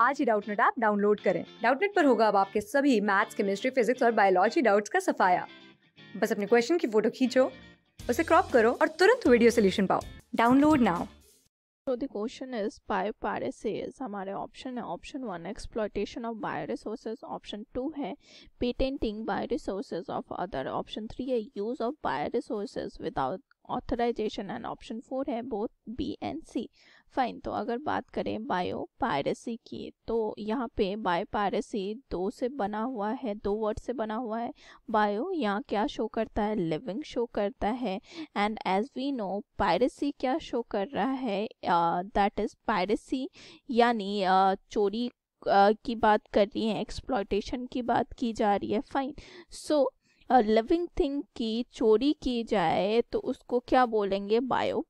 आज ही Doubtnut app download करें डाउटनेट पर होगा अब आपके सभी मैथ्स केमिस्ट्री फिजिक्स और बायोलॉजी डाउट्स का सफाया बस अपने क्वेश्चन की फोटो खींचो उसे क्रॉप करो और तुरंत वीडियो सोल्यूशन पाओ download now so the question is biopiracies हमारे ऑप्शन है option one exploitation of bioresources option two है patenting bioresources of other option three है use of bioresources without authorization and option four है both B and C fine तो अगर बात करें bio piracy की तो यहाँ पे बायो पायरेसी दो से बना हुआ है दो वर्ड से बना हुआ है बायो यहाँ क्या शो करता है लिविंग शो करता है and as we know piracy क्या शो कर रहा है दैट इज पायरेसी यानी uh, चोरी uh, की बात कर रही है एक्सप्लॉयटेशन की बात की जा रही है फाइन सो लिविंग थिंग की चोरी की जाए तो उसको क्या बोलेंगे बायो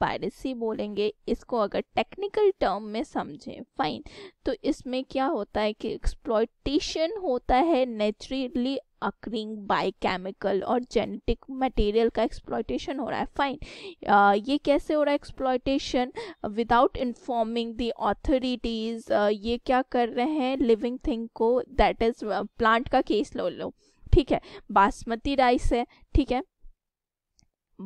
पायरेसी बोलेंगे इसको अगर टेक्निकल टर्म में समझें फाइन तो इसमें क्या होता है कि एक्सप्लॉयटेशन होता है नेचुरली अक्रिंग बायोकेमिकल और जेनेटिक मटेरियल का एक्सप्लॉयटेशन हो रहा है फाइन ये कैसे हो रहा है exploitation without informing the authorities ये क्या कर रहे हैं लिविंग थिंग को दैट इज़ प्लांट का केस लो लो ठीक है बासमती राइस है ठीक है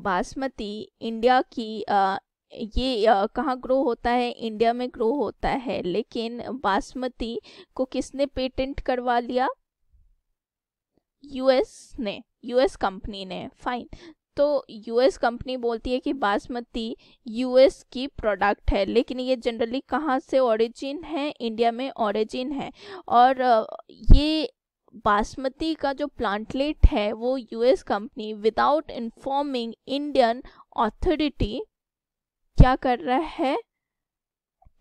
बासमती इंडिया की आ, ये कहाँ ग्रो होता है इंडिया में ग्रो होता है लेकिन बासमती को किसने पेटेंट करवा लिया यूएस ने यूएस कंपनी ने फाइन तो यूएस कंपनी बोलती है कि बासमती यूएस की प्रोडक्ट है लेकिन ये जनरली कहाँ से ओरिजिन है इंडिया में ओरिजिन है और ये बासमती का जो प्लांटलेट है वो US company without informing Indian authority क्या कर रहा है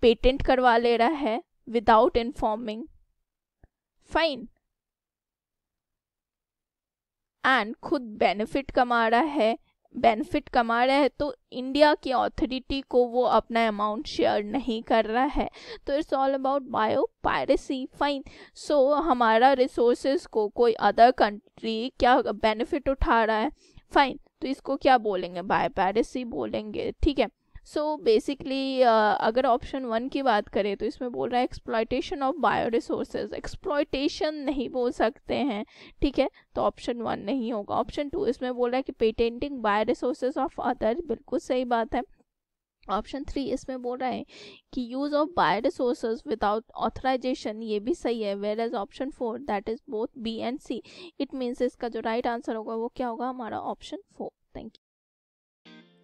पेटेंट करवा ले रहा है विदाउट इन्फॉर्मिंग फाइन एंड खुद बेनिफिट कमा रहा है बेनिफिट कमा रहा है तो इंडिया की अथॉरिटी को वो अपना अमाउंट शेयर नहीं कर रहा है तो it's all about biopiracy fine so हमारा रिसोर्सेज को कोई अदर कंट्री क्या बेनिफिट उठा रहा है फाइन तो इसको क्या बोलेंगे बायो पायरेसी बोलेंगे ठीक है सो बेसिकली uh, अगर ऑप्शन वन की बात करें तो इसमें बोल रहा है exploitation of bioresources exploitation नहीं बोल सकते हैं ठीक है तो ऑप्शन वन नहीं होगा ऑप्शन टू इसमें बोल रहा है कि patenting bioresources of other बिल्कुल सही बात है ऑप्शन थ्री इसमें बोल रहा है कि use of bioresources without authorization ये भी सही है where as option four that is both B and C it means इसका जो राइट right आंसर होगा वो क्या होगा हमारा ऑप्शन फोर थैंक यू